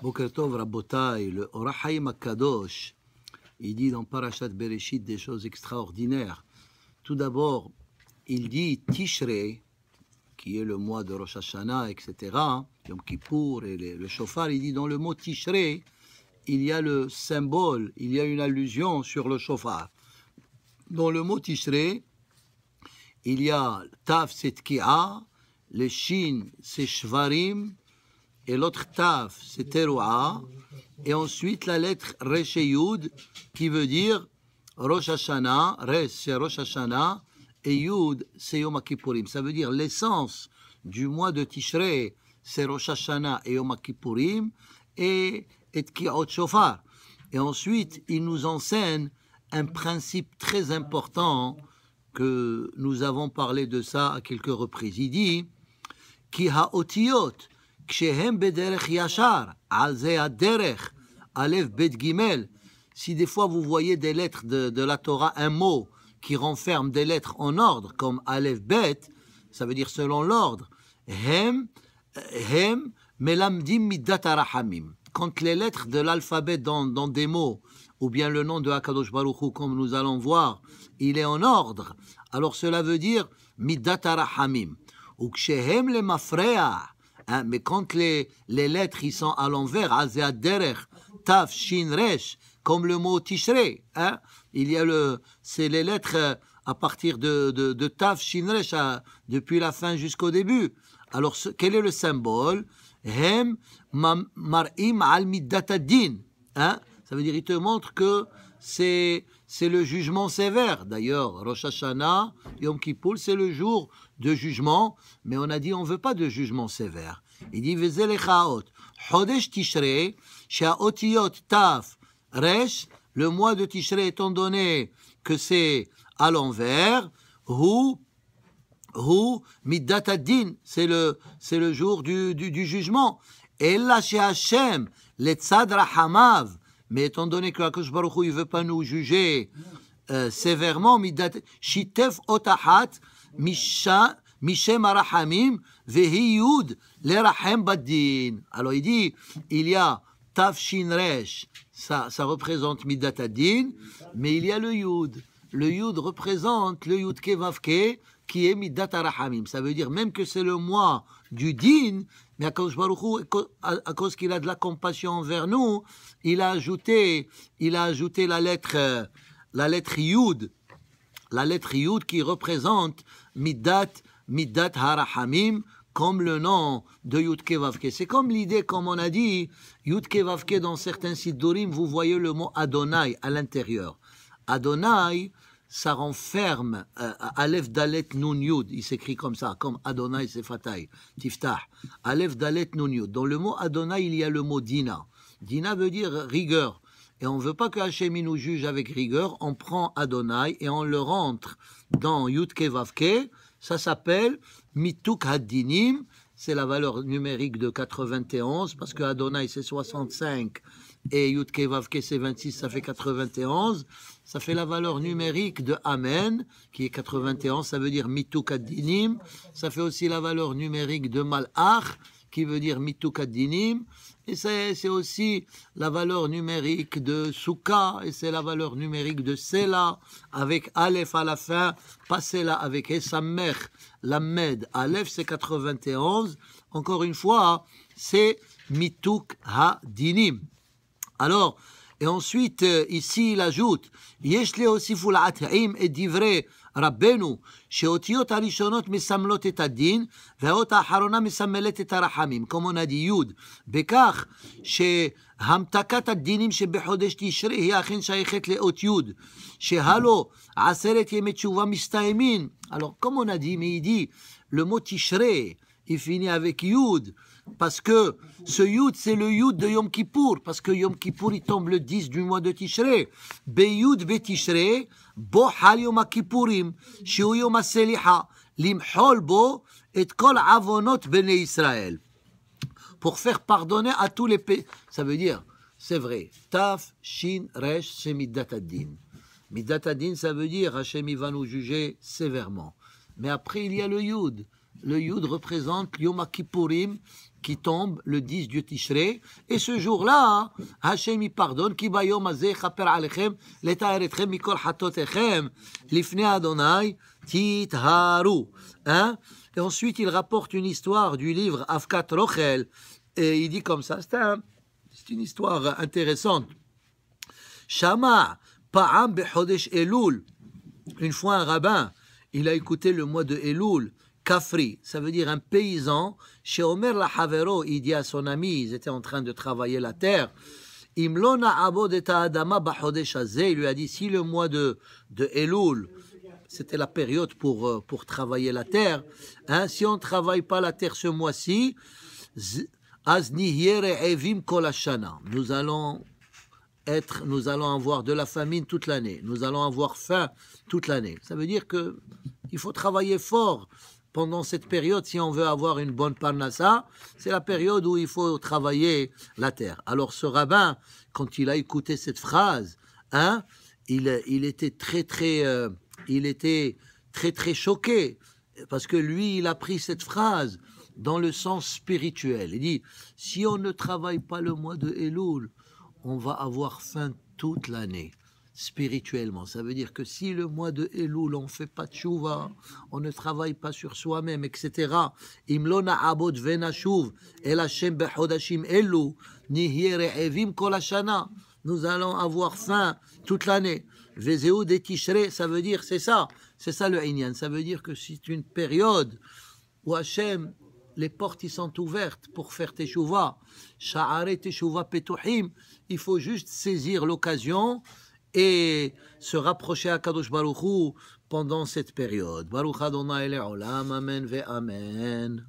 Bokertov Rabotai, le Orachaim Kadosh, il dit dans Parashat Bereshit des choses extraordinaires. Tout d'abord, il dit Tishrei, qui est le mois de Rosh Hashanah, etc., Yom Kippour et le chauffard, il dit dans le mot Tishrei, il y a le symbole, il y a une allusion sur le chauffard. Dans le mot Tishrei, il y a Taf, c'est Tkia, les Shin, c'est Shvarim, et l'autre taf, c'est Teruah. et ensuite la lettre reshayud, qui veut dire Rosh Hashanah, Resh c'est Rosh Hashanah, et Yud c'est Yom Ça veut dire l'essence du mois de Tishrei, c'est Rosh Hashanah et Yom Kippourim, et Etkiot Shofar. Et ensuite, il nous enseigne un principe très important que nous avons parlé de ça à quelques reprises. Il dit, Ki otiot, Kshehem alef bet gimel. Si des fois vous voyez des lettres de, la Torah, un mot qui renferme des lettres en ordre, comme Aleph bet, ça veut dire selon l'ordre. Hem, hem, Quand les lettres de l'alphabet dans, des mots, ou bien le nom de Hakadosh Baruch comme nous allons voir, il est en ordre. Alors cela veut dire midatarahamim. ou le Mafreah, Hein, mais quand les, les lettres ils sont à l'envers, Taf, Shin, comme le mot Tishrei, hein, il y a le, c'est les lettres euh, à partir de, de, Taf, Shin, Resh, depuis la fin jusqu'au début. Alors, quel est le symbole Hem, Mar'im, hein, ça veut dire, il te montre que c'est le jugement sévère. D'ailleurs, Rosh Hashanah, Yom Kippour, c'est le jour de jugement, mais on a dit on veut pas de jugement sévère. Il dit Taf le mois de Tishrei étant donné que c'est à l'envers, Hu Hu c'est le, le jour du, jugement. Et là, chez Hashem, les mais étant donné que Akash Baruch il veut pas nous juger euh, sévèrement, shitef otahat misha mishem arahamim vehiyud lerahem Badin. Alors il dit, il y a tafshin resh, ça, ça représente Adin, mais il y a le yud le Yud représente le Yud Kevavke qui est Midat Arahamim. Ça veut dire même que c'est le mois du Din, mais à cause qu'il a de la compassion envers nous, il a ajouté, il a ajouté la lettre, euh, la lettre Yud, la lettre Yud qui représente Midat, Midat Harahamim, comme le nom de yud Kevavke. C'est comme l'idée, comme on a dit, yud Kevavke dans certains sites d'Orim, vous voyez le mot Adonai à l'intérieur. Adonai, ça renferme Alef euh, Aleph Dalet Nun Yud, il s'écrit comme ça, comme Adonai Sefatai, Tiftah. Aleph Dalet Nun Yud. Dans le mot Adonai, il y a le mot Dina. Dina veut dire rigueur. Et on ne veut pas que Hachem nous juge avec rigueur. On prend Adonai et on le rentre dans Yud Kevavke. Ça s'appelle Mituk Haddinim c'est la valeur numérique de 91, parce que Adonai c'est 65 et Vavke c'est 26, ça fait 91. Ça fait la valeur numérique de Amen, qui est 91, ça veut dire Mitu Ça fait aussi la valeur numérique de Malach, qui veut dire mitukadinim, et c'est aussi la valeur numérique de souka, et c'est la valeur numérique de sela, avec aleph à la fin, pas sela avec mère lamed, aleph c'est 91, encore une fois, c'est mitukhadinim Alors, Et ensuite, euh, ici, il ajoute Yesh leosifu la'at'im et divrei רבנו, שאותיות הראשונות מסמלות את הדין, והאות האחרונה מסמלת את הרחמים, כמונד יוד, בכך שהמתקת הדינים שבחודש תשרי היא אכן שייכת לאות יוד, שהלו עשרת ימי תשובה מסתיימים, הלו כמונד ימידי, למות תשרי, הפני אבק יוד, Parce que ce Yud, c'est le Yud de Yom Kippour. Parce que Yom Kippour, il tombe le 10 du mois de Tishré. Yom avonot Pour faire pardonner à tous les pays. Ça veut dire, c'est vrai, taf, shin, resh, midatadin. ça veut dire, Hachem, va nous juger sévèrement. Mais après, il y a le Yud le Yud représente Yom Kippourim qui tombe le 10 du Tishrei. Et ce jour-là, Hashem y pardonne. alechem, mikol Adonai, hein. Et ensuite, il rapporte une histoire du livre Avkat Rochel. Et il dit comme ça, c'est une histoire intéressante. Shama, pa'am bechodesh Elul. Une fois un rabbin, il a écouté le mois de Elul, Kafri, ça veut dire un paysan. Chez Omer la Havero, il dit à son ami, ils étaient en train de travailler la terre. Il lui a dit si le mois de, de Elul, c'était la période pour, euh, pour travailler la terre, hein, si on ne travaille pas la terre ce mois-ci, nous allons être, nous allons avoir de la famine toute l'année, nous allons avoir faim toute l'année. Ça veut dire que il faut travailler fort pendant cette période, si on veut avoir une bonne parnassa, c'est la période où il faut travailler la terre. Alors ce rabbin, quand il a écouté cette phrase, hein, il, était très très, euh, il était très très choqué parce que lui, il a pris cette phrase dans le sens spirituel. Il dit si on ne travaille pas le mois de Elul, on va avoir faim toute l'année spirituellement. Ça veut dire que si le mois de Elul, on fait pas tchouva, on ne travaille pas sur soi-même, etc. Imlona abot venashuv, el Elu, evim kol Nous allons avoir faim toute l'année. Vezeu de ça veut dire, c'est ça, c'est ça le Inyan. Ça veut dire que c'est une période où Hachem, les portes y sont ouvertes pour faire teshuva. Sha'are Il faut juste saisir l'occasion et se rapprocher à Kadosh Hu pendant cette période. Baruch Adonai Olam, Amen ve Amen.